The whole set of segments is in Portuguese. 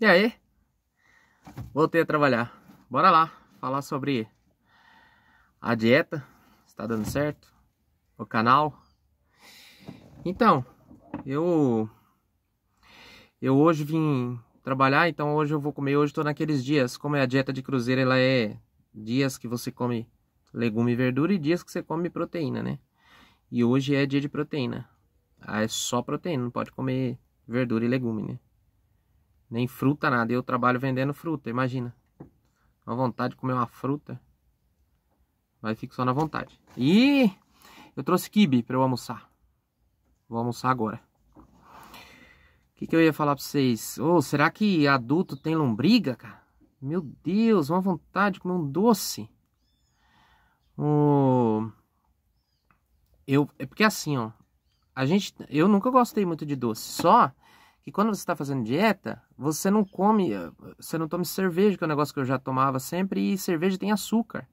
E aí? Voltei a trabalhar. Bora lá falar sobre a dieta, está dando certo, o canal. Então, eu eu hoje vim trabalhar, então hoje eu vou comer, hoje estou naqueles dias, como é a dieta de cruzeiro, ela é dias que você come legume e verdura e dias que você come proteína, né? E hoje é dia de proteína. Ah, é só proteína, não pode comer verdura e legume, né? Nem fruta, nada. Eu trabalho vendendo fruta, imagina. Uma vontade de comer uma fruta. Mas fico só na vontade. E eu trouxe kibe para eu almoçar. Vou almoçar agora. O que, que eu ia falar para vocês? Ô, oh, será que adulto tem lombriga, cara? Meu Deus, uma vontade de comer um doce. Oh, eu, é porque assim, ó. A gente, eu nunca gostei muito de doce. Só que quando você está fazendo dieta, você não come, eh, você não toma cerveja, que é um negócio que eu já tomava sempre, e cerveja tem açúcar.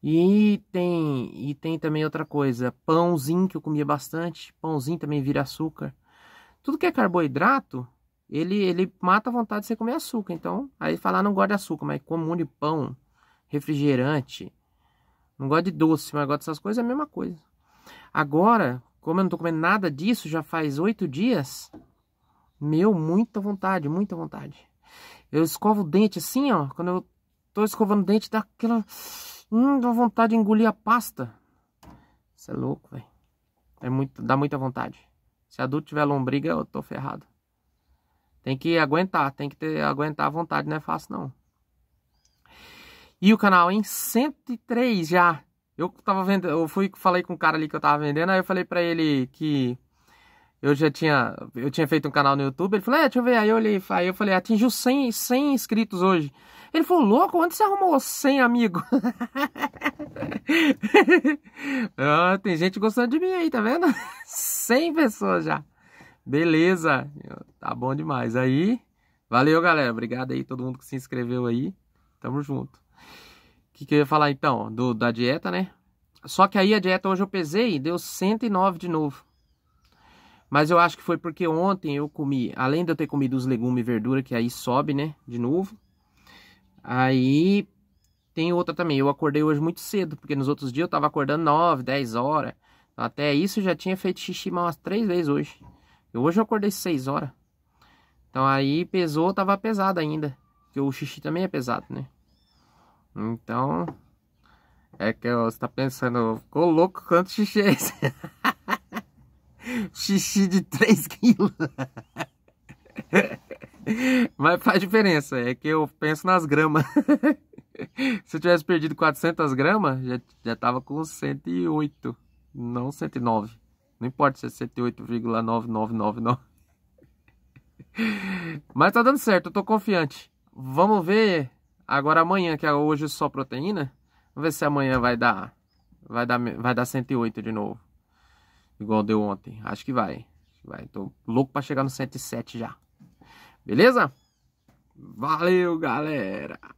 E tem, e tem também outra coisa, pãozinho que eu comia bastante, pãozinho também vira açúcar. Tudo que é carboidrato, ele, ele mata a vontade de você comer açúcar. Então, aí falar ah, não gosta de açúcar, mas como um de pão, refrigerante, não gosta de doce, mas gosta dessas coisas, é a mesma coisa. Agora, como eu não estou comendo nada disso, já faz oito dias, meu, muita vontade, muita vontade. Eu escovo o dente assim, ó. Quando eu tô escovando o dente, dá aquela. Hum, dá vontade de engolir a pasta. Isso é louco, velho. É muito, dá muita vontade. Se adulto tiver lombriga, eu tô ferrado. Tem que aguentar, tem que ter, aguentar a vontade, não é fácil não. E o canal, em 103 já. Eu tava vendo, eu fui, falei com o cara ali que eu tava vendendo, aí eu falei pra ele que eu já tinha, eu tinha feito um canal no YouTube, ele falou, é, deixa eu ver, aí eu olhei, aí eu falei, atingiu 100, 100 inscritos hoje. Ele falou, louco, onde você arrumou 100, amigo? ah, tem gente gostando de mim aí, tá vendo? 100 pessoas já. Beleza, tá bom demais. Aí, valeu, galera, obrigado aí todo mundo que se inscreveu aí, tamo junto. O que, que eu ia falar então? Do, da dieta, né? Só que aí a dieta hoje eu pesei, deu 109 de novo. Mas eu acho que foi porque ontem eu comi, além de eu ter comido os legumes e verdura, que aí sobe, né, de novo. Aí tem outra também, eu acordei hoje muito cedo, porque nos outros dias eu tava acordando 9, 10 horas. Então, até isso eu já tinha feito xixi umas três vezes hoje. Eu, hoje eu acordei 6 horas. Então aí pesou, tava pesado ainda. Porque o xixi também é pesado, né? Então. É que você tá pensando, ficou louco quanto xixi é esse? xixi de 3 quilos. Mas faz diferença, é que eu penso nas gramas. Se eu tivesse perdido 400 gramas, já, já tava com 108, não 109. Não importa se é 108,9999. Mas tá dando certo, eu tô confiante. Vamos ver agora amanhã, que é hoje só proteína. Vamos ver se amanhã vai dar vai dar vai dar 108 de novo. Igual deu ontem. Acho que vai. vai. Tô louco pra chegar no 107 já. Beleza? Valeu, galera!